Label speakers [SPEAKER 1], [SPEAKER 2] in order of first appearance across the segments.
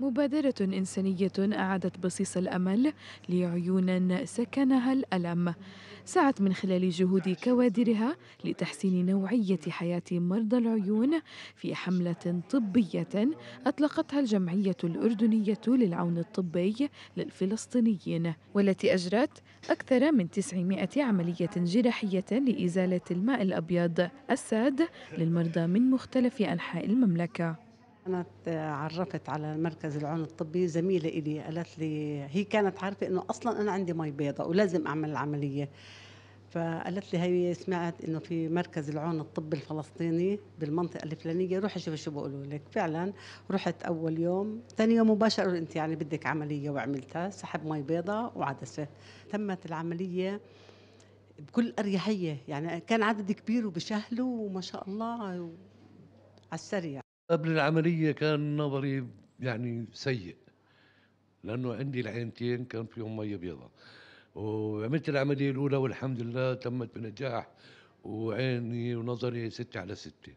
[SPEAKER 1] مبادرة إنسانية أعادت بصيص الأمل لعيون سكنها الألم سعت من خلال جهود كوادرها لتحسين نوعية حياة مرضى العيون في حملة طبية أطلقتها الجمعية الأردنية للعون الطبي للفلسطينيين والتي أجرت أكثر من 900 عملية جراحية لإزالة الماء الأبيض الساد للمرضى من مختلف أنحاء المملكة
[SPEAKER 2] أنا تعرفت على مركز العون الطبي زميلة إلي قالت لي هي كانت عارفة إنه أصلا أنا عندي مي بيضة ولازم أعمل العملية فقالت لي هي سمعت انه في مركز العون الطبي الفلسطيني بالمنطقه الفلانيه روحي شوفي شو بقولوا لك فعلا رحت اول يوم ثاني يوم مباشره انت يعني بدك عمليه وعملتها سحب مي بيضة وعدسه تمت العمليه بكل اريحيه يعني كان عدد كبير وبشهله وما شاء الله على السريع
[SPEAKER 3] قبل العملية كان نظري يعني سيء لأنه عندي العينتين كان فيهم مية بيضة وعملت العملية الأولى والحمد لله تمت بنجاح وعيني ونظري ستة على ستة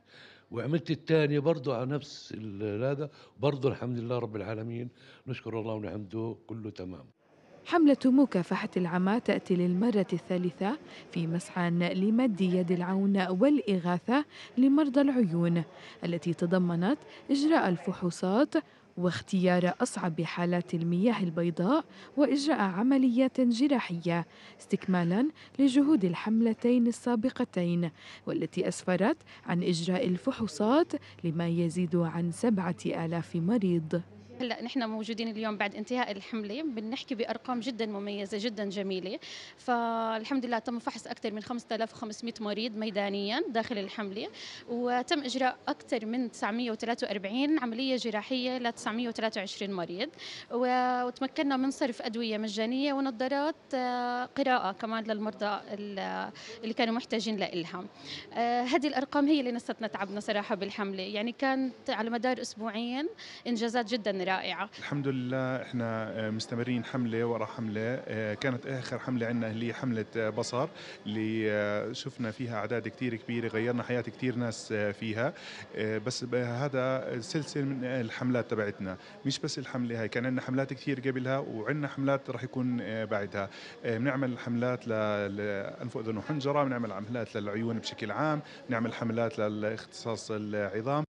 [SPEAKER 3] وعملت الثانية برضه على نفس هذا برضه الحمد لله رب العالمين نشكر الله ونحمده كله تمام
[SPEAKER 1] حملة مكافحة العمى تأتي للمرة الثالثة في مسعى لمد يد العون والإغاثة لمرضى العيون التي تضمنت إجراء الفحوصات واختيار أصعب حالات المياه البيضاء وإجراء عمليات جراحية استكمالا لجهود الحملتين السابقتين والتي أسفرت عن إجراء الفحوصات لما يزيد عن سبعة آلاف مريض
[SPEAKER 4] هلا نحن موجودين اليوم بعد انتهاء الحمله بنحكي بارقام جدا مميزه جدا جميله فالحمد لله تم فحص اكثر من 5500 مريض ميدانيا داخل الحمله وتم اجراء اكثر من 943 عمليه جراحيه ل 923 مريض وتمكنا من صرف ادويه مجانيه ونظارات آه، قراءه كمان للمرضى اللي كانوا محتاجين لها آه، هذه الارقام هي اللي نستنا تعبنا صراحه بالحمله يعني كانت على مدار اسبوعين انجازات جدا رائعه رائعه
[SPEAKER 5] الحمد لله احنا آه، مستمرين حمله ورا حمله آه، كانت اخر حمله عندنا اللي حمله آه، بصر اللي شفنا فيها اعداد كثير كبيره غيرنا حياه كثير ناس فيها بس هذا سلسله من الحملات تبعتنا مش بس الحمله هاي كان عندنا حملات كثير قبلها وعندنا حملات رح يكون بعدها بنعمل حملات للانف واذن وحنجره بنعمل حملات للعيون بشكل عام بنعمل حملات لاختصاص العظام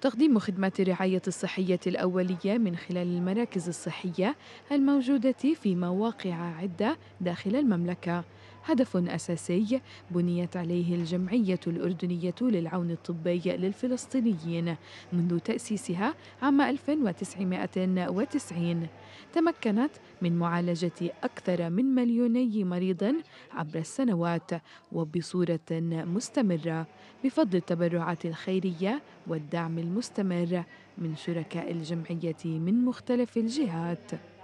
[SPEAKER 1] تقديم خدمات الرعاية الصحية الأولية من خلال المراكز الصحية الموجودة في مواقع عدة داخل المملكة هدف أساسي بنيت عليه الجمعية الأردنية للعون الطبي للفلسطينيين منذ تأسيسها عام 1990 تمكنت من معالجة أكثر من مليوني مريض عبر السنوات وبصورة مستمرة بفضل التبرعات الخيرية والدعم المستمر من شركاء الجمعية من مختلف الجهات